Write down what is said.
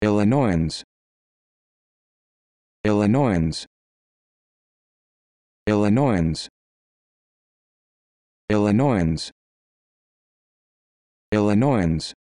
Illinoisans Illinoisans Illinoisans Illinoisans Illinoisans